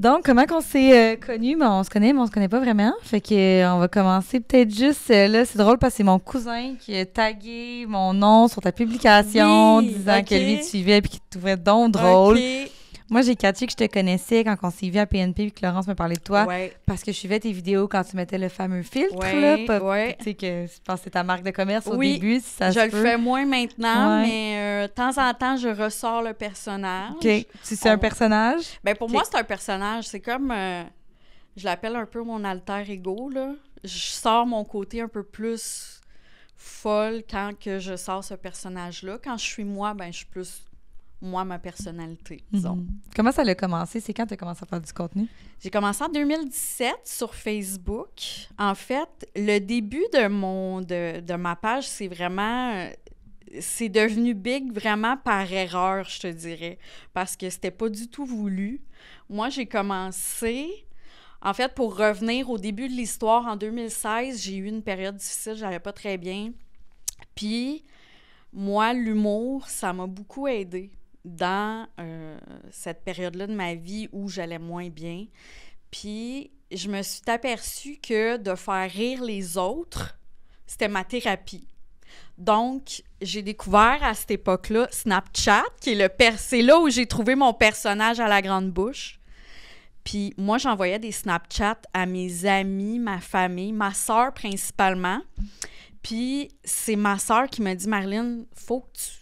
Donc, comment qu'on s'est euh, connus? Ben, on se connaît, mais on se connaît pas vraiment. Fait que euh, on va commencer peut-être juste euh, là. C'est drôle parce que c'est mon cousin qui a tagué mon nom sur ta publication, disant que lui tu suivait puis qu'il te trouvait donc drôle. Moi, j'ai catché que je te connaissais quand on s'est vu à PNP et que Laurence me parlait de toi. Parce que je suivais tes vidéos quand tu mettais le fameux filtre, Oui, là. Tu sais que je pense que c'est ta marque de commerce au début, si ça je le fais moins maintenant, mais euh, de temps en temps, je ressors le personnage. OK. Si c'est un personnage? Ben pour moi, c'est un personnage. C'est comme... Euh, je l'appelle un peu mon alter ego, là. Je sors mon côté un peu plus folle quand que je sors ce personnage-là. Quand je suis moi, ben je suis plus moi, ma personnalité, mhm. Comment ça a commencé? C'est quand tu as commencé à faire du contenu? J'ai commencé en 2017 sur Facebook. En fait, le début de, mon, de, ma page, c'est vraiment... Euh, c'est devenu big vraiment par erreur, je te dirais, parce que c'était pas du tout voulu. Moi, j'ai commencé... En fait, pour revenir au début de l'histoire, en 2016, j'ai eu une période difficile, j'allais pas très bien. Puis, moi, l'humour, ça m'a beaucoup aidé dans euh, cette période-là de ma vie où j'allais moins bien. Puis je me suis aperçue que de faire rire les autres, c'était ma thérapie. Donc, j'ai découvert à cette époque-là Snapchat, qui est le c'est là où j'ai trouvé mon personnage à la grande bouche. Puis moi, j'envoyais des Snapchats à mes amis, ma famille, ma soeur principalement. Puis c'est ma soeur qui m'a dit Marlène, faut que tu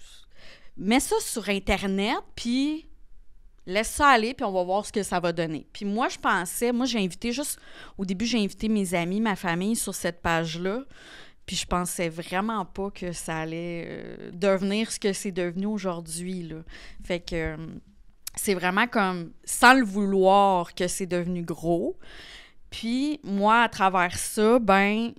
mets ça sur Internet, puis laisse ça aller, puis on va voir ce que ça va donner. Puis moi, je pensais, moi, j'ai invité juste, au début, j'ai invité mes amis, ma famille sur cette page-là. Puis je pensais vraiment pas que ça allait euh, devenir ce que c'est devenu aujourd'hui. Fait que euh, c'est vraiment comme sans le vouloir que c'est devenu gros. Puis moi, à travers ça, ben,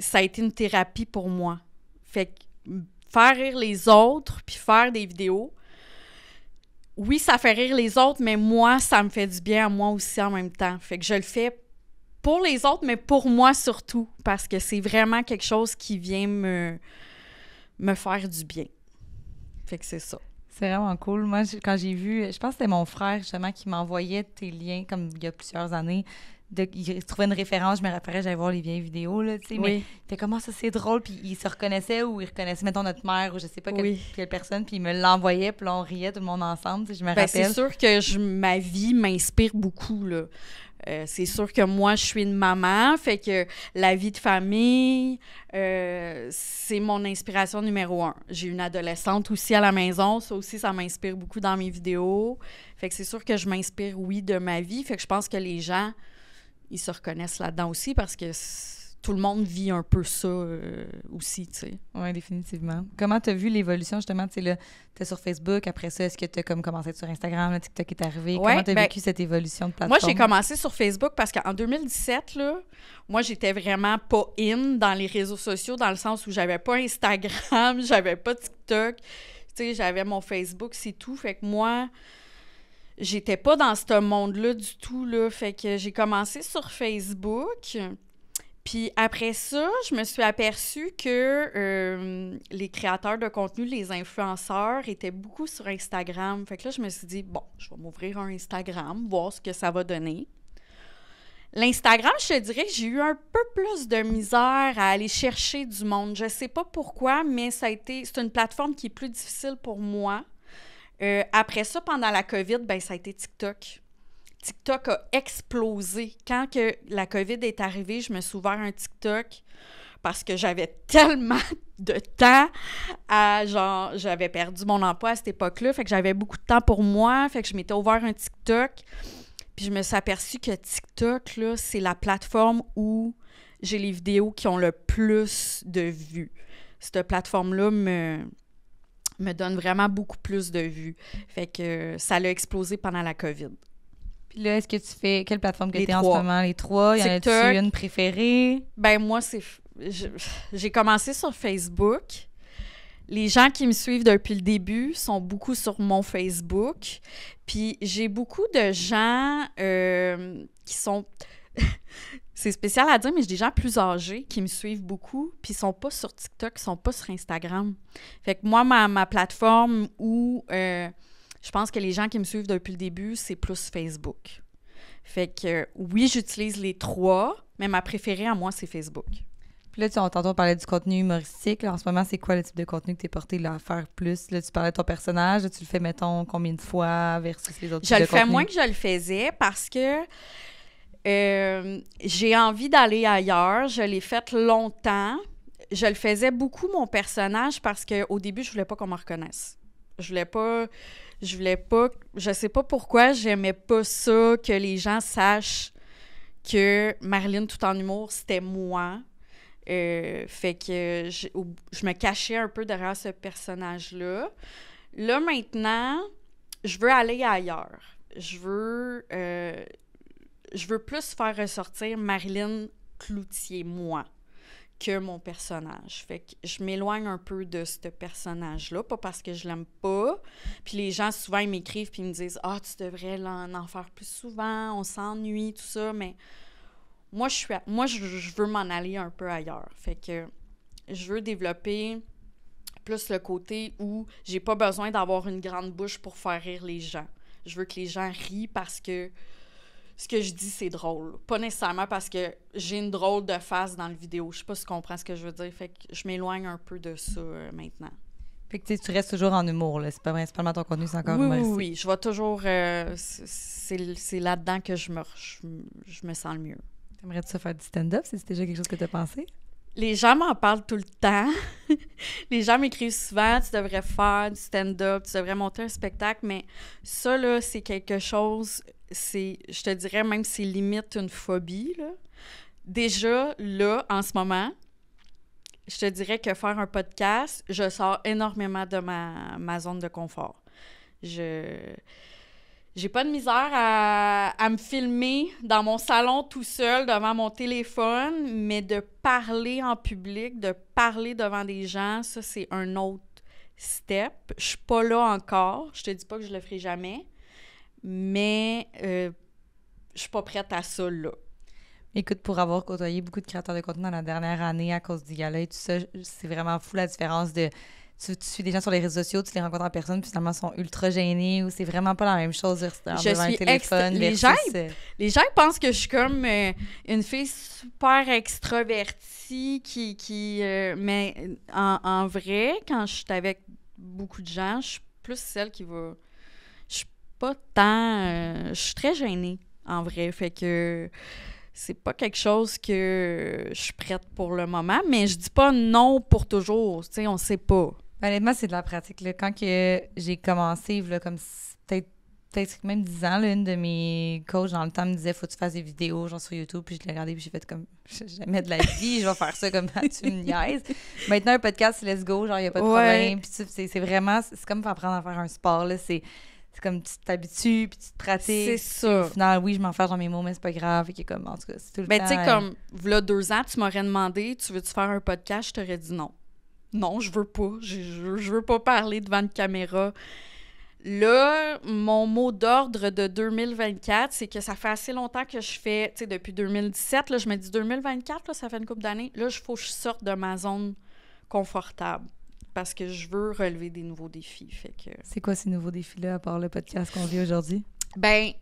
ça a été une thérapie pour moi. Fait que faire rire les autres, puis faire des vidéos, oui, ça fait rire les autres, mais moi, ça me fait du bien à moi aussi en même temps. Fait que je le fais pour les autres, mais pour moi surtout, parce que c'est vraiment quelque chose qui vient me, me faire du bien. Fait que c'est ça. C'est vraiment cool. Moi, quand j'ai vu, je pense que c'était mon frère justement qui m'envoyait tes liens comme il y a plusieurs années de, il trouvait une référence, je me rappelais, j'allais voir les vieilles vidéos, là, tu sais, mais il ça, c'est drôle, puis il se reconnaissait ou il reconnaissait, mettons, notre mère ou je sais pas quelle, personne, puis il me l'envoyait, puis là, on riait tout le monde ensemble, je me ben, rappelle. c'est sûr que ma vie m'inspire beaucoup, là. Euh, c'est sûr que moi, je suis une maman, fait que la vie de famille, euh, c'est mon inspiration numéro un. J'ai une adolescente aussi à la maison, ça aussi, ça m'inspire beaucoup dans mes vidéos. Fait que c'est sûr que je m'inspire, oui, de ma vie, fait que je pense que les gens ils se reconnaissent là-dedans aussi parce que tout le monde vit un peu ça euh, aussi, tu sais. Oui, définitivement. Comment tu as vu l'évolution, justement? Tu es sur Facebook, après ça, est-ce que tu as comme commencé sur Instagram, TikTok est arrivé? Comment tu as ben, vécu cette évolution de plateforme? Moi, j'ai commencé sur Facebook parce qu'en 2017, là, moi, j'étais vraiment pas in dans les réseaux sociaux, dans le sens où j'avais pas Instagram, j'avais pas TikTok, tu sais, j'avais mon Facebook, c'est tout. Fait que moi, j'étais pas dans ce monde-là du tout, là. Fait que j'ai commencé sur Facebook. Puis après ça, je me suis aperçue que euh, les créateurs de contenu, les influenceurs, étaient beaucoup sur Instagram. Fait que là, je me suis dit, bon, je vais m'ouvrir un Instagram, voir ce que ça va donner. L'Instagram, je te dirais j'ai eu un peu plus de misère à aller chercher du monde. Je sais pas pourquoi, mais ça a été. C'est une plateforme qui est plus difficile pour moi euh, après ça, pendant la COVID, ben, ça a été TikTok. TikTok a explosé. Quand que la COVID est arrivée, je me suis ouvert un TikTok parce que j'avais tellement de temps à genre j'avais perdu mon emploi à cette époque-là, fait que j'avais beaucoup de temps pour moi, fait que je m'étais ouvert un TikTok. Puis je me suis aperçue que TikTok là, c'est la plateforme où j'ai les vidéos qui ont le plus de vues. Cette plateforme là me me donne vraiment beaucoup plus de vues. Fait que ça l'a explosé pendant la COVID. Puis là, est-ce que tu fais quelle plateforme que tu en ce moment? Les trois, y en une préférée? Ben moi, c'est j'ai commencé sur Facebook. Les gens qui me suivent depuis le début sont beaucoup sur mon Facebook. Puis j'ai beaucoup de gens euh, qui sont c'est spécial à dire, mais j'ai des gens plus âgés qui me suivent beaucoup, puis ils sont pas sur TikTok, ils sont pas sur Instagram. Fait que moi, ma, plateforme où euh, je pense que les gens qui me suivent depuis le début, c'est plus Facebook. Fait que oui, j'utilise les trois, mais ma préférée à moi, c'est Facebook. Puis là, tu entends parler du contenu humoristique. en ce moment, c'est quoi le type de contenu que tu es porté à faire plus? Là, tu parlais de ton personnage. tu le fais, mettons, combien de fois versus les autres? Je le fais moins que je le faisais parce que euh, j'ai envie d'aller ailleurs. Je l'ai fait longtemps. Je le faisais beaucoup, mon personnage, parce qu'au début, je voulais pas qu'on me reconnaisse. Je voulais pas. Je voulais pas. Je sais pas pourquoi, j'aimais pas ça, que les gens sachent que Marilyn tout en humour, c'était moi. Euh, fait que je, me cachais un peu derrière ce personnage-là. Là, maintenant, je veux aller ailleurs. Je veux. Euh, je veux plus faire ressortir Marilyn Cloutier, moi, que mon personnage. Fait que je m'éloigne un peu de ce personnage-là, pas parce que je l'aime pas. Puis les gens, souvent, ils m'écrivent puis me disent « Ah, tu devrais en, en faire plus souvent, on s'ennuie, tout ça. » Mais moi, je, suis moi, je veux m'en aller un peu ailleurs. Fait que je veux développer plus le côté où j'ai pas besoin d'avoir une grande bouche pour faire rire les gens. Je veux que les gens rient parce que ce que je dis, c'est drôle. Pas nécessairement parce que j'ai une drôle de face dans le vidéo. Je sais pas si tu comprends ce que je veux dire. Fait que je m'éloigne un peu de ça euh, maintenant. tu restes toujours en humour, là. C'est pas principalement ton contenu, c'est encore Oui, oui, oui, Je vois toujours. Euh, c'est là-dedans que je me, je, me sens le mieux. T'aimerais-tu faire du stand-up c'est déjà quelque chose que tu as pensé? Les gens m'en parlent tout le temps. les gens m'écrivent souvent tu devrais faire du stand-up, tu devrais monter un spectacle, mais ça, là, c'est quelque chose c'est, je te dirais même, c'est limite une phobie. Là. Déjà, là, en ce moment, je te dirais que faire un podcast, je sors énormément de ma, ma zone de confort. Je j'ai pas de misère à, à, me filmer dans mon salon tout seul devant mon téléphone, mais de parler en public, de parler devant des gens, ça c'est un autre step. Je suis pas là encore, je te dis pas que je le ferai jamais, mais euh, je suis pas prête à ça là. Écoute, pour avoir côtoyé beaucoup de créateurs de contenu dans la dernière année à cause du et tout ça, c'est vraiment fou la différence de tu, suis des gens sur les réseaux sociaux, tu les rencontres en personne, puis finalement, ils sont ultra gênés ou c'est vraiment pas la même chose je téléphone. Les gens, euh, les gens pensent que je suis comme euh, une fille super extrovertie qui. mais en, vrai, quand je suis avec beaucoup de gens, je suis plus celle qui va pas tant. Euh, je suis très gênée, en vrai. Fait que c'est pas quelque chose que je suis prête pour le moment, mais je dis pas non pour toujours. Tu sais, on sait pas. Honnêtement, c'est de la pratique. Quand que j'ai commencé, comme peut-être peut même 10 ans, l'une de mes coachs dans le temps me disait faut que tu fasses des vidéos genre sur YouTube, puis je l'ai regardé, puis j'ai fait comme jamais de la vie, je vais faire ça comme tu me Maintenant, un podcast, let's go, genre, il n'y a pas de problème. Puis c'est vraiment, c'est comme apprendre à faire un sport, c'est c'est comme tu t'habitues puis tu te pratiques. C'est ça. Au final, oui, je m'en fais dans mes mots, mais c'est pas grave. Et comme, en tout cas, c'est tout le temps. Ben, mais tu sais, comme, euh, voilà deux ans, tu m'aurais demandé, tu veux-tu faire un podcast? Je t'aurais dit non. Non, je veux pas. Je, je, veux pas parler devant une caméra. Là, mon mot d'ordre de 2024, c'est que ça fait assez longtemps que je fais, tu sais, depuis 2017, là, je me dis 2024, ça fait une couple d'années. Là, il faut que je sorte de ma zone confortable parce que je veux relever des nouveaux défis. Fait que... C'est quoi ces nouveaux défis-là, à part le podcast qu'on vit aujourd'hui? Ben,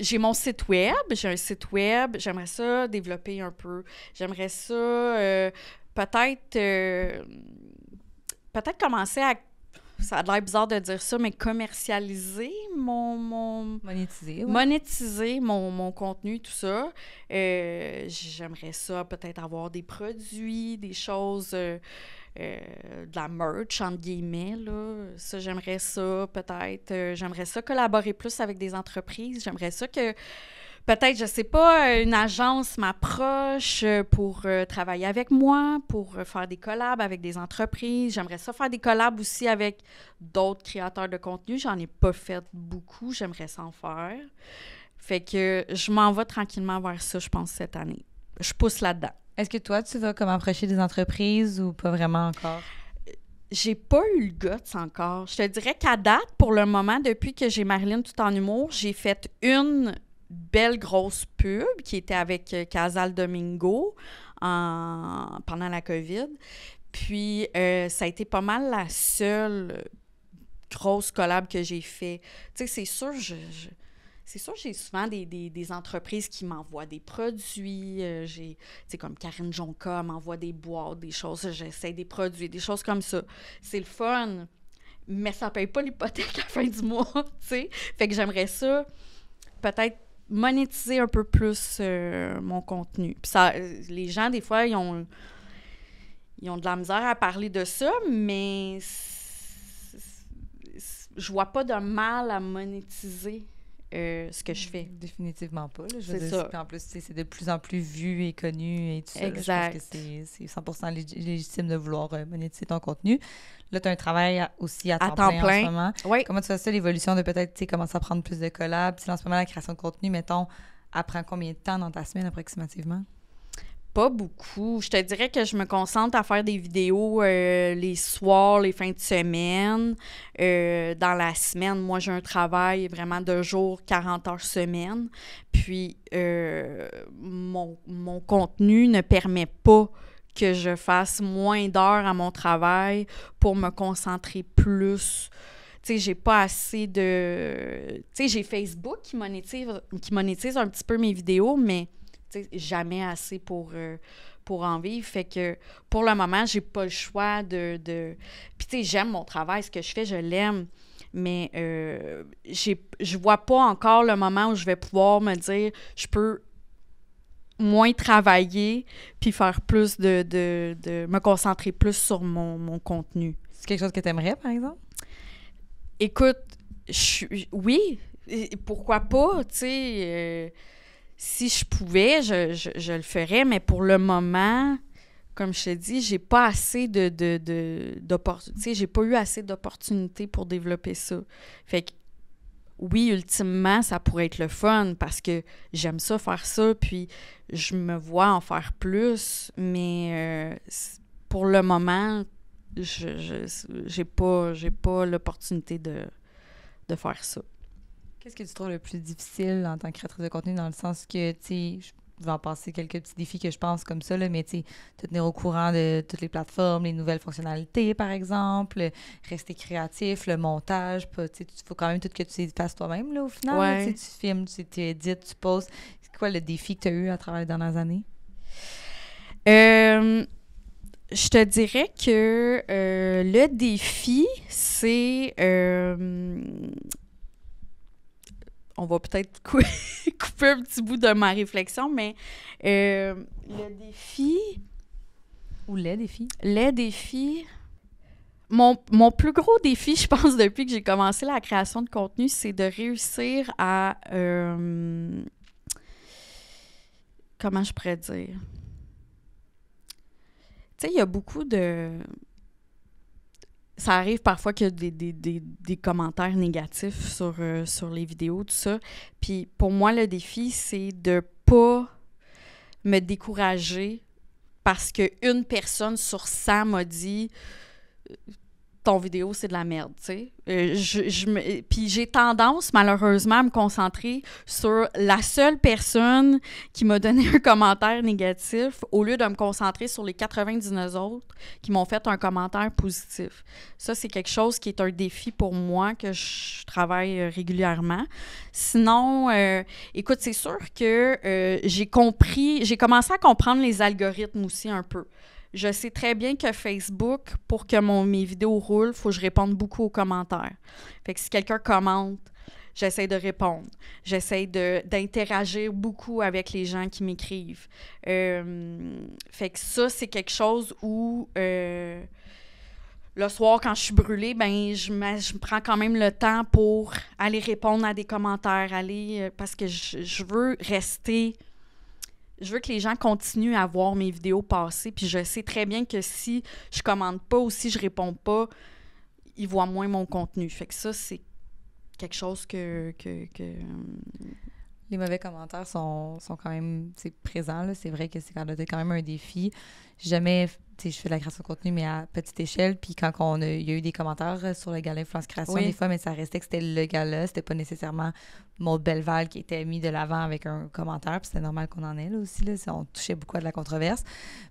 j'ai mon site web, j'ai un site web, j'aimerais ça développer un peu. J'aimerais ça euh, peut-être euh, peut-être commencer à ça a l'air bizarre de dire ça, mais commercialiser mon... mon monétiser. Monétiser mon, mon, contenu, tout ça. Euh, j'aimerais ça peut-être avoir des produits, des choses... Euh, de la merch, entre guillemets. Là. Ça, j'aimerais ça, peut-être. Euh, j'aimerais ça collaborer plus avec des entreprises. J'aimerais ça que, peut-être, je sais pas, une agence m'approche euh, pour travailler avec moi, pour faire des collabs avec des entreprises. J'aimerais ça faire des collabs aussi avec d'autres créateurs de contenu. J'en ai pas fait beaucoup. J'aimerais s'en faire. Fait que je m'en vais tranquillement vers ça, je pense, cette année je pousse là-dedans. Est-ce que toi, tu vas comme approcher des entreprises ou pas vraiment encore? J'ai pas eu le guts encore. Je te dirais qu'à date, pour le moment, depuis que j'ai Marilyn tout en humour, j'ai fait une belle grosse pub qui était avec euh, Casal Domingo en, pendant la COVID. Puis, euh, ça a été pas mal la seule grosse collab que j'ai fait. Tu sais, c'est sûr, je c'est sûr, j'ai souvent des, entreprises qui m'envoient des produits. Euh, j'ai, j'ai, c'est comme Karine Jonca m'envoie des boîtes, des choses. J'essaie des produits, des choses comme ça. C'est le fun, mais ça paye pas l'hypothèque à la fin du mois, tu sais. Fait que j'aimerais ça, peut-être monétiser un peu plus euh, mon contenu. Puis ça, euh, les gens, des fois, ils ont, ils ont de la misère à parler de ça, mais je vois pas de mal à monétiser euh, ce que je fais. Mm. Définitivement pas. c'est ça. en plus, c'est de plus en plus vu et connu et tout ça. Exact. je que c'est 100% légitime de vouloir euh, monétiser ton contenu. Là, tu as un travail aussi à temps, plein, en ce moment. Comment tu fais ça, l'évolution de peut-être commencer à prendre plus de collabs? en ce moment, la création de contenu, mettons, apprend combien de temps dans ta semaine approximativement? Pas beaucoup. Je te dirais que je me concentre à faire des vidéos euh, les soirs, les fins de semaine. Euh, dans la semaine, moi, j'ai un travail vraiment de jour, 40 heures semaine. Puis, euh, mon, contenu ne permet pas que je fasse moins d'heures à mon travail pour me concentrer plus tu sais, j'ai pas assez de. Tu sais, j'ai Facebook qui monétise, qui monétise un petit peu mes vidéos, mais jamais assez pour, euh, pour en vivre. Fait que pour le moment, j'ai pas le choix de. de... Puis, tu sais, j'aime mon travail, ce que je fais, je l'aime. Mais euh, je vois pas encore le moment où je vais pouvoir me dire je peux moins travailler puis faire plus de, me concentrer plus sur mon, contenu. C'est quelque chose que tu aimerais, par exemple? Écoute, je, oui, pourquoi pas, tu sais. Euh, si je pouvais, je, je, le ferais, mais pour le moment, comme je te dis, j'ai pas assez de, de, j'ai pas eu assez d'opportunités pour développer ça. Fait que, oui, ultimement, ça pourrait être le fun parce que j'aime ça faire ça, puis je me vois en faire plus, mais euh, pour le moment, je j'ai pas, j'ai pas l'opportunité de, de faire ça. Qu'est-ce que tu trouves le plus difficile en tant que créatrice de contenu dans le sens que, tu sais, je vais en passer quelques petits défis que je pense comme ça, là, mais tu sais, te tenir au courant de toutes les plateformes, les nouvelles fonctionnalités, par exemple, rester créatif, le montage, tu il sais, faut quand même tout que tu fasses toi-même, là, au final. tu filmes, tu édites, tu poses. C'est quoi le défi que tu as eu à travers les années? Euh, je te dirais que euh, le défi, c'est... Euh, on va peut-être couper un petit bout de ma réflexion, mais euh, le défi. Ou les défis? Les défis. Mon, plus gros défi, je pense, depuis que j'ai commencé la création de contenu, c'est de réussir à. Euh, comment je pourrais dire? Tu sais, il y a beaucoup de ça arrive parfois qu'il y a des, commentaires négatifs sur, euh, sur les vidéos, tout ça. Puis pour moi, le défi, c'est de pas me décourager parce qu'une personne sur 100 m'a dit ton vidéo, c'est de la merde, tu sais. Euh, puis j'ai tendance, malheureusement, à me concentrer sur la seule personne qui m'a donné un commentaire négatif au lieu de me concentrer sur les 99 autres qui m'ont fait un commentaire positif. Ça, c'est quelque chose qui est un défi pour moi que je travaille euh, régulièrement. Sinon, euh, écoute, c'est sûr que j'ai compris, j'ai commencé à comprendre les algorithmes aussi un peu. Je sais très bien que Facebook, pour que mon, mes vidéos roulent, il faut que je réponde beaucoup aux commentaires. Fait que si quelqu'un commente, j'essaie de répondre. J'essaie d'interagir beaucoup avec les gens qui m'écrivent. Euh, fait que ça, c'est quelque chose où euh, le soir, quand je suis brûlée, ben, je, je, prends quand même le temps pour aller répondre à des commentaires, aller euh, parce que je, je veux rester je veux que les gens continuent à voir mes vidéos passer. Puis je sais très bien que si je commande pas ou si je réponds pas, ils voient moins mon contenu. Fait que ça, c'est quelque chose que, que, euh, les mauvais commentaires sont, quand même présents. C'est vrai que c'est quand, même un défi. Jamais, je fais de la création de contenu, mais à petite échelle. Puis quand on a, il y a eu des commentaires euh, sur le gala France Création, des fois, mais ça restait que c'était le gala. C'était pas nécessairement Maud Belleval qui était mis de l'avant avec un commentaire, puis c'était normal qu'on en ait là aussi, là, on touchait beaucoup à de la controverse.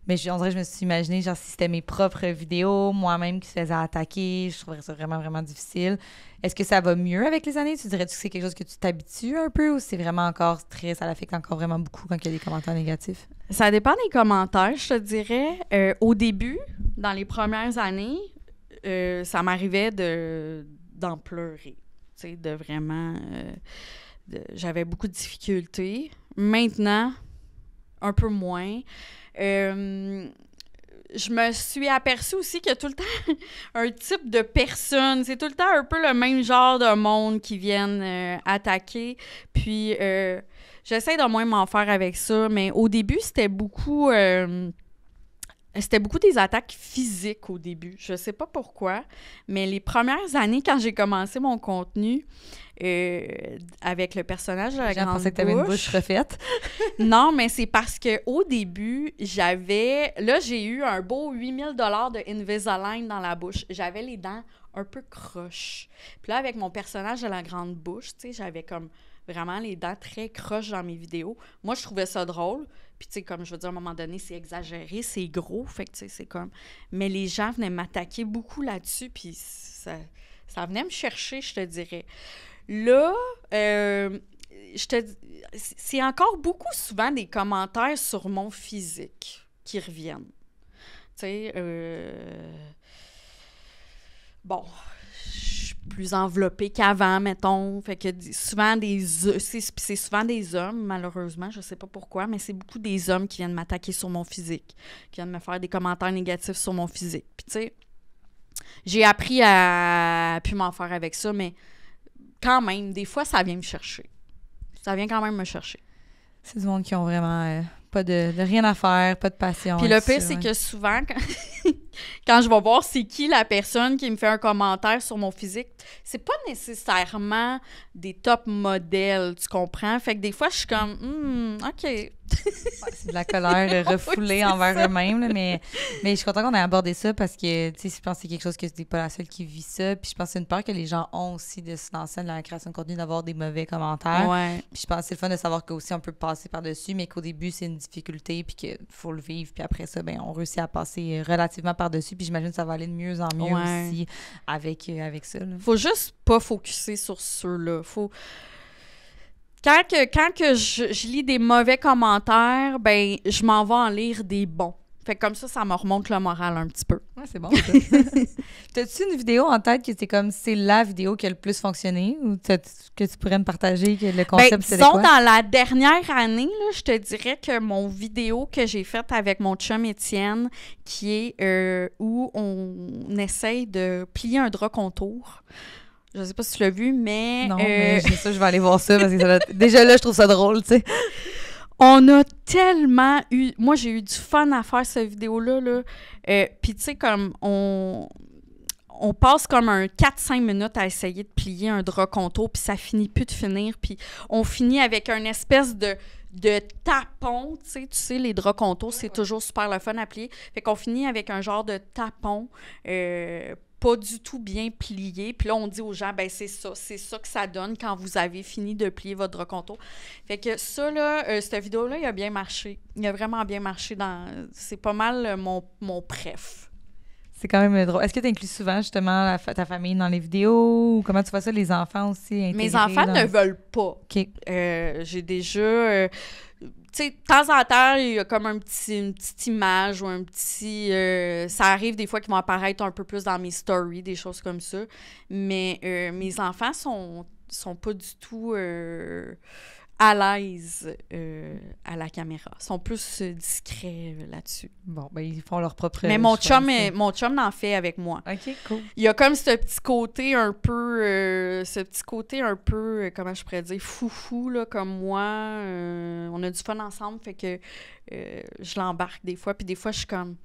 Mais je, on je me suis imaginé, genre, si c'était mes propres vidéos, moi-même qui se faisais attaquer, je trouverais ça vraiment, vraiment difficile. Est-ce que ça va mieux avec les années? Tu dirais-tu que c'est quelque chose que tu t'habitues un peu ou c'est vraiment encore très, ça l'affecte encore vraiment beaucoup quand il y a des commentaires négatifs? Ça dépend des commentaires, je te dirais. Euh, au début, dans les premières années, euh, ça m'arrivait de d'en pleurer de vraiment. Euh, j'avais beaucoup de difficultés. Maintenant, un peu moins. Euh, je me suis aperçue aussi qu'il y a tout le temps un type de personne. C'est tout le temps un peu le même genre de monde qui viennent euh, attaquer. Puis, j'essaie de moins m'en faire avec ça. Mais au début, c'était beaucoup. C'était beaucoup des attaques physiques au début. Je sais pas pourquoi, mais les premières années, quand j'ai commencé mon contenu euh, avec le personnage de la grande que une bouche refaite. non, mais c'est parce que au début, j'avais... Là, j'ai eu un beau 8000 de Invisalign dans la bouche. J'avais les dents un peu croches. Puis là, avec mon personnage de la grande bouche, tu sais, j'avais comme vraiment les dents très croches dans mes vidéos. Moi, je trouvais ça drôle. Puis, tu sais, comme je veux dire, à un moment donné, c'est exagéré, c'est gros. Fait que, tu sais, c'est comme. Mais les gens venaient m'attaquer beaucoup là-dessus. Puis, ça, venait me chercher, je te dirais. Là, euh, je te c'est encore beaucoup souvent des commentaires sur mon physique qui reviennent. Tu sais, euh, bon, plus enveloppé qu'avant, mettons. Fait que souvent des c'est souvent des hommes, malheureusement, je sais pas pourquoi, mais c'est beaucoup des hommes qui viennent m'attaquer sur mon physique, qui viennent me faire des commentaires négatifs sur mon physique. Puis tu sais, j'ai appris à, pu m'en faire avec ça, mais quand même, des fois, ça vient me chercher. Ça vient quand même me chercher. C'est des monde qui ont vraiment euh, pas de, rien à faire, pas de passion. Puis le pire, c'est que souvent, quand quand je vais voir c'est qui la personne qui me fait un commentaire sur mon physique, c'est pas nécessairement des top modèles, tu comprends? Fait que des fois, je suis comme, hmm, OK. c'est de la colère euh, refoulée envers eux-mêmes, mais, mais je suis contente qu'on ait abordé ça parce que, tu sais, je pense que c'est quelque chose que tu n'es pas la seule qui vit ça. Puis je pense que c'est une peur que les gens ont aussi de se lancer dans la création de contenu, d'avoir des mauvais commentaires. Puis je pense que c'est le fun de savoir qu'aussi on peut passer par-dessus, mais qu'au début, c'est une difficulté, puis qu'il faut le vivre. Puis après ça, ben on réussit à passer euh, relativement par-dessus. Puis j'imagine que ça va aller de mieux en mieux aussi avec, ça. Euh, avec ça. Faut juste pas focusser sur ceux-là. Faut. Quand quand que je, je lis des mauvais commentaires, ben je m'en vais en lire des bons. Fait comme ça, ça me remonte le moral un petit peu. Ouais, c'est bon. T'as-tu une vidéo en tête qui était comme c'est la vidéo qui a le plus fonctionné ou que tu pourrais me partager le concept ben, c'est quoi? dans la dernière année, je te dirais que mon vidéo que j'ai faite avec mon chum Étienne, qui est euh, où on essaye de plier un drap contour. Je sais pas si tu l'as vu, mais. Non, euh, mais ça, je vais aller voir ça parce que déjà là, je trouve ça drôle, tu sais on a tellement eu. Moi, j'ai eu du fun à faire cette vidéo-là. Là. Euh, puis, tu sais, comme on on passe comme un 4-5 minutes à essayer de plier un drap contour, puis ça finit plus de finir, puis on finit avec un espèce de, de tapon, tu sais, tu sais, les draps contours, c'est toujours super le fun à plier. Fait qu'on finit avec un genre de tapon euh, pas du tout bien plié. Puis là, on dit aux gens, ben c'est ça, c'est ça que ça donne quand vous avez fini de plier votre reconto. Fait que ça, là, euh, cette vidéo-là, il a bien marché. Il a vraiment bien marché dans. C'est pas mal euh, mon, mon C'est quand même drôle. Est-ce que tu inclus souvent justement ta famille dans les vidéos ou comment tu vois ça, les enfants aussi? Mes enfants ne veulent pas. Euh, j'ai déjà. Tu sais, de temps en temps, il y a comme un petit, une petite image ou un petit. Euh, ça arrive des fois qu'ils vont apparaître un peu plus dans mes stories, des choses comme ça. Mais euh, mes enfants sont, sont pas du tout. Euh, à l'aise euh, à la caméra. Ils sont plus euh, discrets euh, là-dessus. Bon, ben ils font leur propre. Mais mon chum, mon chum en fait avec moi. Ok, cool. Il y a comme ce petit côté un peu, ce petit côté un peu, comment je pourrais dire, foufou là, comme moi. on a du fun ensemble, fait que je l'embarque des fois, puis des fois je suis comme.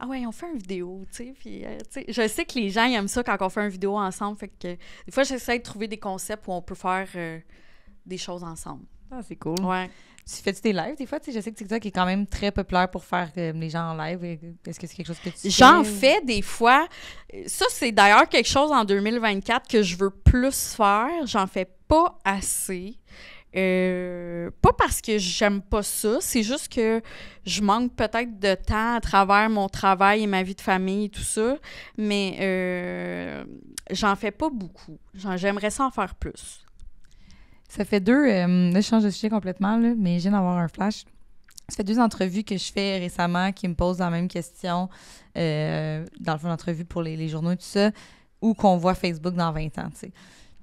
Ah ouais, on fait une vidéo, tu sais. Puis, je sais que les gens aiment ça quand on fait une vidéo ensemble. Fait que des fois, j'essaie de trouver des concepts où on peut faire des choses ensemble. Ah, c'est cool. Tu fais-tu des lives des fois? Tu sais, je sais que TikTok est quand même très populaire pour faire euh, les gens en live. Euh, est-ce que c'est quelque chose que tu J'en fais des fois. Ça, c'est d'ailleurs quelque chose en 2024 que je veux plus faire. J'en fais pas assez. Euh, pas parce que j'aime pas ça, c'est juste que je manque peut-être de temps à travers mon travail et ma vie de famille et tout ça, mais j'en fais pas beaucoup. J'aimerais s'en faire plus. Ça fait deux. Euh, là, je change de sujet complètement, là, mais j'ai d'avoir un flash. Ça fait deux entrevues que je fais récemment qui me posent la même question, euh, dans le fond, l'entrevue pour les, journaux et tout ça, où qu'on voit Facebook dans 20 ans, tu sais.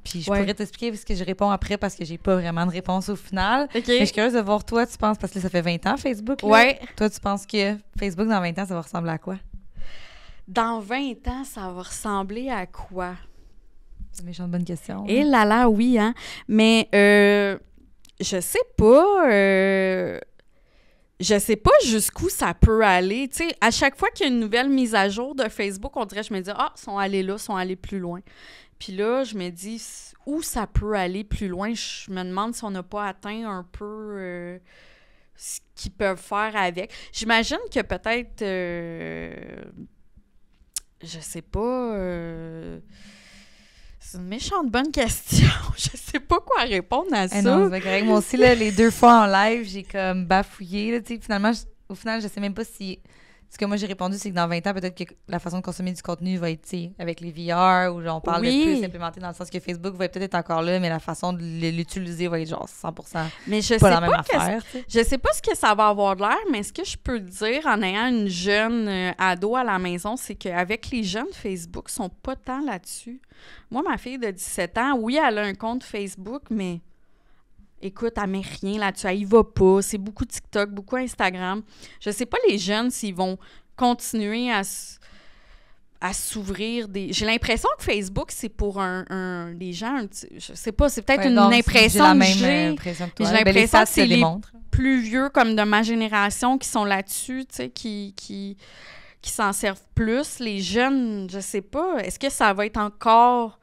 Puis je pourrais t'expliquer ce que je réponds après parce que j'ai pas vraiment de réponse au final. je suis curieuse de voir toi, tu penses, parce que ça fait 20 ans Facebook. Ouais. Toi, tu penses que Facebook dans 20 ans, ça va ressembler à quoi? Dans 20 ans, ça va ressembler à quoi? C'est une méchante bonne question. Et là là, oui, hein. Mais euh, je sais pas. Euh, je sais pas jusqu'où ça peut aller. Tu sais, à chaque fois qu'il y a une nouvelle mise à jour de Facebook, on dirait, je me dis, ah, sont allés là, sont allés plus loin. Puis là, je me dis, où ça peut aller plus loin? Je me demande si on n'a pas atteint un peu euh, ce qu'ils peuvent faire avec. J'imagine que peut-être. Euh, je sais pas. Euh, c'est une méchante bonne question. je sais pas quoi répondre à eh ça. non, correct. Moi aussi, là, les deux fois en live, j'ai comme bafouillé. finalement, au final, je sais même pas si ce que moi j'ai répondu, c'est que dans 20 ans, peut-être que la façon de consommer du contenu va être avec les VR où on parle de plus implémenté dans le sens que Facebook va peut-être être encore là, mais la façon de l'utiliser va être genre 100 mais je pas sais pas Je sais pas ce que ça va avoir de l'air, mais ce que je peux dire en ayant une jeune euh, ado à la maison, c'est qu'avec les jeunes, Facebook sont pas tant là-dessus. Moi, ma fille de 17 ans, oui, elle a un compte Facebook, mais écoute, elle met rien là-dessus, elle y va pas, c'est beaucoup TikTok, beaucoup Instagram. Je sais pas les jeunes s'ils vont continuer à à s'ouvrir des j'ai l'impression que Facebook c'est pour un, des gens je sais pas c'est peut-être une impression j'ai euh, ben, l'impression que, c'est les plus vieux comme de ma génération qui sont là-dessus tu qui qui qui s'en servent plus les jeunes je sais pas est-ce que ça va être encore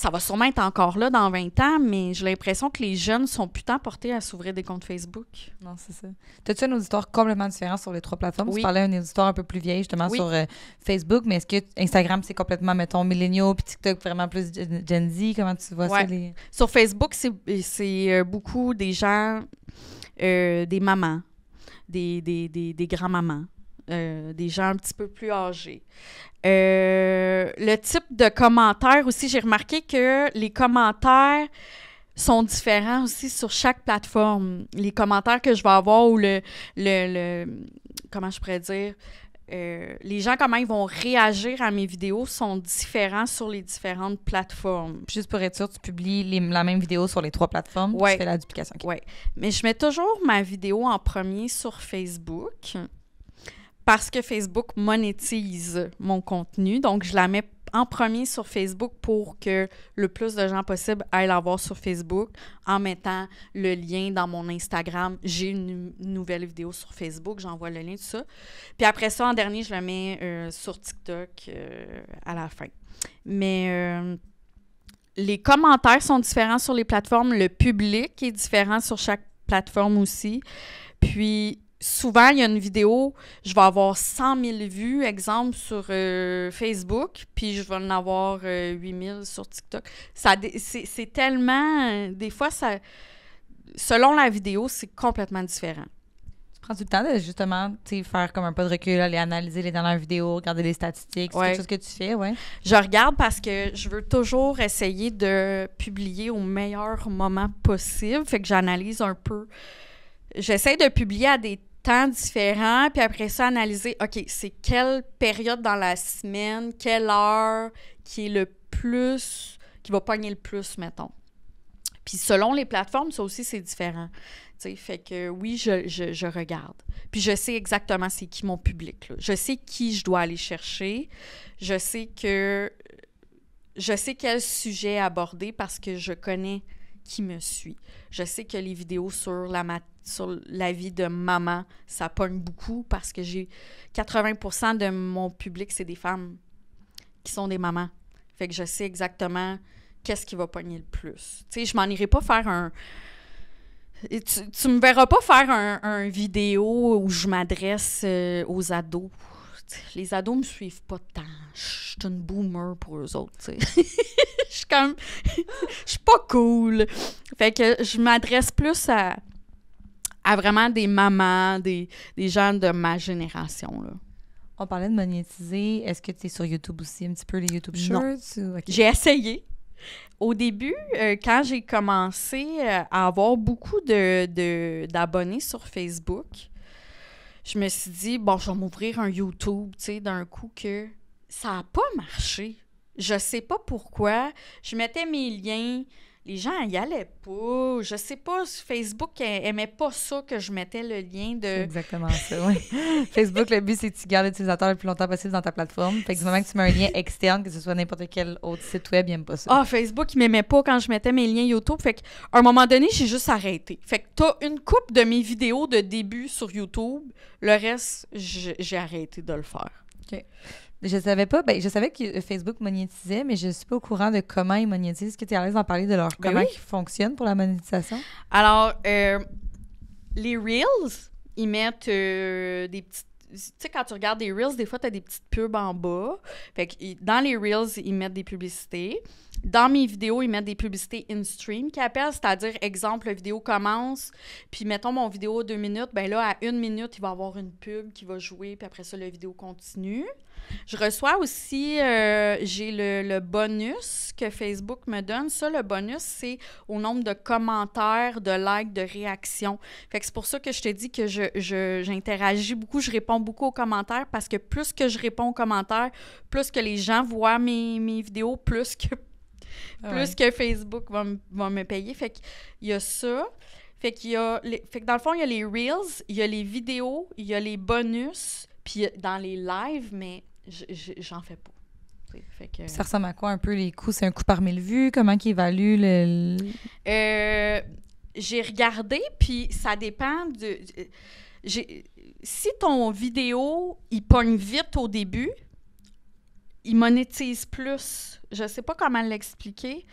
ça va sûrement être encore là dans 20 ans, mais j'ai l'impression que les jeunes sont plus tant portés à s'ouvrir des comptes Facebook. Non, c'est ça. T'as-tu un auditoire complètement différent sur les trois plateformes? Oui. Tu parlais d'une auditoire un peu plus vieille justement, sur euh, Facebook, mais est-ce que Instagram, c'est complètement, mettons, milléniaux, puis TikTok, vraiment plus Gen Z? Comment tu vois ça? Sur Facebook, c'est euh, beaucoup des gens, euh, des mamans, des, des grands-mamans. Euh, des gens un petit peu plus âgés. Euh, le type de commentaires aussi, j'ai remarqué que les commentaires sont différents aussi sur chaque plateforme. Les commentaires que je vais avoir ou le, le, comment je pourrais dire, euh, les gens, comment ils vont réagir à mes vidéos sont différents sur les différentes plateformes. Juste pour être sûr, tu publies la même vidéo sur les trois plateformes, ou tu fais la duplication. Oui, mais je mets toujours ma vidéo en premier sur Facebook parce que Facebook monétise mon contenu. Donc, je la mets en premier sur Facebook pour que le plus de gens possible aillent la voir sur Facebook en mettant le lien dans mon Instagram. J'ai une nouvelle vidéo sur Facebook, j'envoie le lien, de ça. Puis après ça, en dernier, je la mets euh, sur TikTok euh, à la fin. Mais euh, les commentaires sont différents sur les plateformes, le public est différent sur chaque plateforme aussi. Puis souvent, il y a une vidéo, je vais avoir 100 000 vues, exemple, sur euh, Facebook, puis je vais en avoir 8000 8 000 sur TikTok. Ça, c'est, tellement... Euh, des fois, ça, selon la vidéo, c'est complètement différent. Tu prends du temps de, justement, faire comme un pas de recul, aller analyser les dernières vidéos, regarder les statistiques, c'est que tu fais, ouais? Je regarde parce que je veux toujours essayer de publier au meilleur moment possible, fait que j'analyse un peu... J'essaie de publier à des temps différents, puis après ça, analyser, OK, c'est quelle période dans la semaine, quelle heure qui est le plus, qui va pogner le plus, mettons. Puis selon les plateformes, ça aussi, c'est différent. sais fait que oui, je, je, regarde. Puis je sais exactement c'est qui mon public. Je sais qui je dois aller chercher. Je sais que je sais quel sujet aborder parce que je connais qui me suit. Je sais que les vidéos sur la, matière, sur la vie de maman, ça pogne beaucoup parce que j'ai 80% de mon public, c'est des femmes qui sont des mamans. Fait que je sais exactement qu'est-ce qui va pogner le plus. Tu sais, je m'en irai pas faire un... tu, me verras pas faire un, vidéo où je m'adresse euh, aux ados. les ados me suivent pas tant. Je suis une boomer pour eux autres. Je suis comme. Je suis pas cool. Fait que je m'adresse plus à à vraiment des mamans, des, gens de ma génération. On parlait de monétiser. Est-ce que tu es sur YouTube aussi, un petit peu les YouTube Shorts? J'ai essayé. Au début, euh, quand j'ai commencé euh, à avoir beaucoup d'abonnés de, sur Facebook, je me suis dit, bon, je vais m'ouvrir un YouTube, tu sais, d'un coup que ça n'a pas marché. Je sais pas pourquoi. Je mettais mes liens, les gens y allaient pas. Je sais pas, Facebook aimait pas ça que je mettais le lien de. exactement ça, oui. Facebook, le but, c'est que tu gardes l'utilisateur le plus longtemps possible dans ta plateforme. Fait que du moment que tu mets un lien externe, que ce soit n'importe quel autre site web, il aime pas ça. Ah, Facebook, il m'aimait pas quand je mettais mes liens YouTube. Fait qu'à un moment donné, j'ai juste arrêté. Fait que t'as une coupe de mes vidéos de début sur YouTube. Le reste, j'ai arrêté de le faire. OK. Je savais pas. Ben, je savais que Facebook monétisait, mais je suis pas au courant de comment ils monétisent. Est-ce que tu es à l'aise d'en parler de leur ben comment ils fonctionnent pour la monétisation? Alors, euh, les Reels, ils mettent euh, des petites tu sais, quand tu regardes des Reels, des fois, tu as des petites pubs en bas. Fait dans les Reels, ils mettent des publicités. Dans mes vidéos, ils mettent des publicités in-stream qui appellent, c'est-à-dire, exemple, la vidéo commence, puis mettons mon vidéo deux minutes, ben là, à une minute, il va y avoir une pub qui va jouer, puis après ça, la vidéo continue. Je reçois aussi, euh, j'ai le, bonus que Facebook me donne. Ça, le bonus, c'est au nombre de commentaires, de likes, de réactions. Fait que c'est pour ça que je te dis que je, j'interagis beaucoup, je réponds beaucoup aux commentaires parce que plus que je réponds aux commentaires, plus que les gens voient mes, mes vidéos, plus que ah plus que Facebook va, me payer. Fait qu'il y a ça. Fait qu'il y fait que dans le fond, il y a les Reels, il y a les vidéos, il y a les bonus, puis dans les lives, mais j'en fais pas. Ça ressemble à quoi un peu les coûts? C'est un coup par mille vues? Comment qui évalue le... Euh, j'ai regardé, puis ça dépend de... Si ton vidéo, il pogne vite au début, il monétise plus. Je sais pas comment l'expliquer.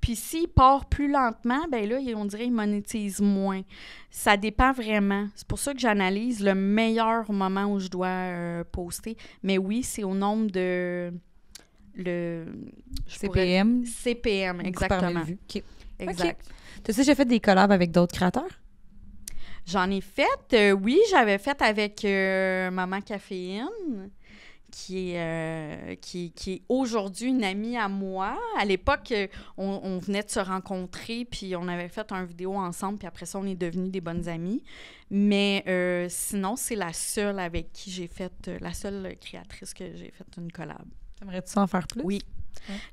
Puis s'il part plus lentement, ben là, on dirait qu'il monétise moins. Ça dépend vraiment. C'est pour ça que j'analyse le meilleur moment où je dois euh, poster. Mais oui, c'est au nombre de... Le, CPM? CPM, exactement. Exact. Tu sais, j'ai fait des collabs avec d'autres créateurs? J'en ai fait, euh, oui, j'avais fait avec euh, Maman Caféine qui est, euh, qui, qui est aujourd'hui une amie à moi. À l'époque, euh, on, on, venait de se rencontrer, puis on avait fait un vidéo ensemble, puis après ça, on est devenus des bonnes amies. Mais euh, sinon, c'est la seule avec qui j'ai fait, la seule créatrice que j'ai fait une collab. T'aimerais-tu en faire plus? Oui.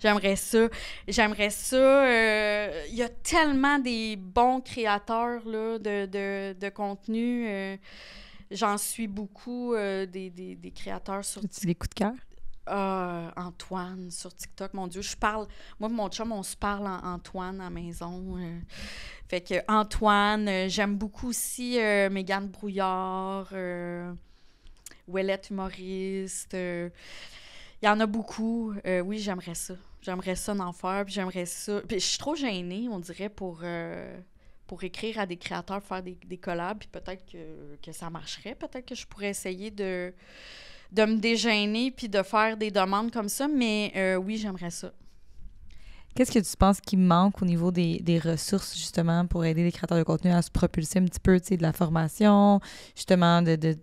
J'aimerais ça. J'aimerais ça. Il y a tellement des bons créateurs là, de, de, de contenu J'en suis beaucoup euh, des, créateurs sur TikTok. des coups de cœur? Euh, Antoine sur TikTok, mon Dieu, je parle. Moi, mon chum, on se parle en Antoine à la maison. Euh. Fait que Antoine, j'aime beaucoup aussi Mégane Brouillard, Ouellette humoriste. Il y en a beaucoup. oui, j'aimerais ça. J'aimerais ça en faire, puis j'aimerais ça. Puis je suis trop gênée, on dirait, pour pour écrire à des créateurs, faire des, des collabs, puis peut-être que, que, ça marcherait. Peut-être que je pourrais essayer de, de me dégêner puis de faire des demandes comme ça, mais euh, oui, j'aimerais ça. Qu'est-ce que tu penses qui manque au niveau des, des, ressources, justement, pour aider les créateurs de contenu à se propulser un petit peu, tu sais, de la formation, justement, de, de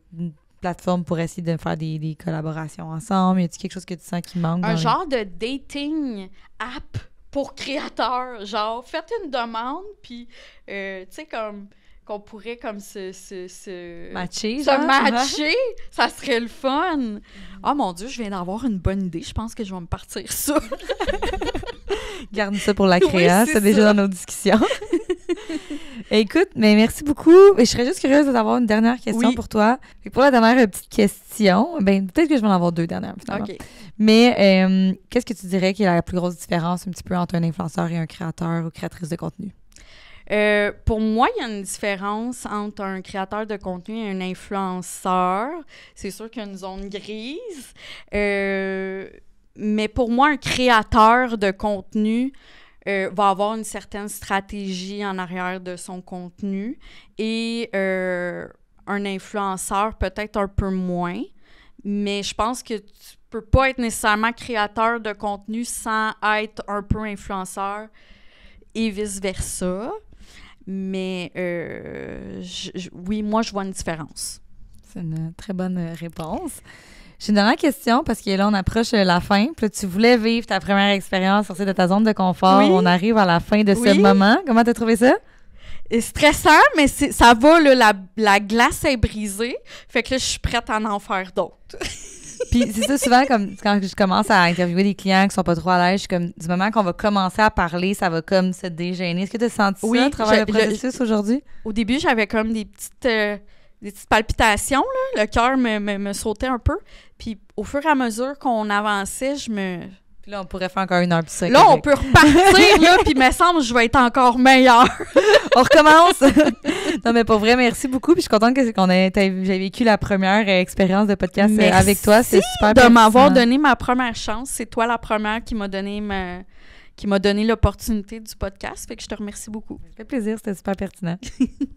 plateforme pour essayer de faire des, des collaborations ensemble? Y a-t-il quelque chose que tu sens qui manque? Un genre de dating app pour créateurs. Genre, faites une demande, puis, euh, tu sais, comme qu'on pourrait comme se, se, matcher, ça serait le fun. Oh mon dieu, je viens d'avoir une bonne idée. Je pense que je vais me partir ça. Garde ça pour la créa, c'est déjà dans nos discussions. Eh, écoute, mais merci beaucoup. je serais juste curieuse d'avoir une dernière question pour toi. pour la dernière petite question, ben, peut-être que je vais en avoir deux dernières, Mais euh, qu'est-ce que tu dirais qui est la plus grosse différence un petit peu entre un influenceur et un créateur ou créatrice de contenu? Euh, pour moi, il y a une différence entre un créateur de contenu et un influenceur. C'est sûr qu'il y a une zone grise. Euh, mais pour moi, un créateur de contenu, euh, va avoir une certaine stratégie en arrière de son contenu et euh, un influenceur peut-être un peu moins. Mais je pense que tu peux pas être nécessairement créateur de contenu sans être un peu influenceur et vice-versa. Mais euh, oui, moi, je vois une différence. C'est une très bonne réponse. J'ai une dernière question parce que là, on approche euh, la fin. Puis tu voulais vivre ta première expérience sortir de ta zone de confort. On arrive à la fin de ce moment. Comment t'as trouvé ça? Et stressant, mais ça va, la, la, glace est brisée. Fait que là, je suis prête à en faire d'autres. Puis c'est ça, souvent, comme, quand je commence à interviewer des clients qui sont pas trop à l'aise, comme, du moment qu'on va commencer à parler, ça va comme se dégêner. Est-ce que tu as senti ça au travers le processus aujourd'hui? Au début, j'avais comme des petites. Euh, des petites palpitations, là. le cœur me, sautait un peu. Puis au fur et à mesure qu'on avançait, je me... Puis là, on pourrait faire encore une heure ça. Là, on peut repartir, là, puis me semble que je vais être encore meilleure. on recommence! non, mais pour vrai, merci beaucoup. Puis je suis contente que, qu'on ait, j'ai vécu la première euh, expérience de podcast euh, avec toi. C'est super de m'avoir donné ma première chance. C'est toi la première qui m'a donné ma qui m'a donné l'opportunité du podcast. Fait que je te remercie beaucoup. Ça fait plaisir, c'était super pertinent.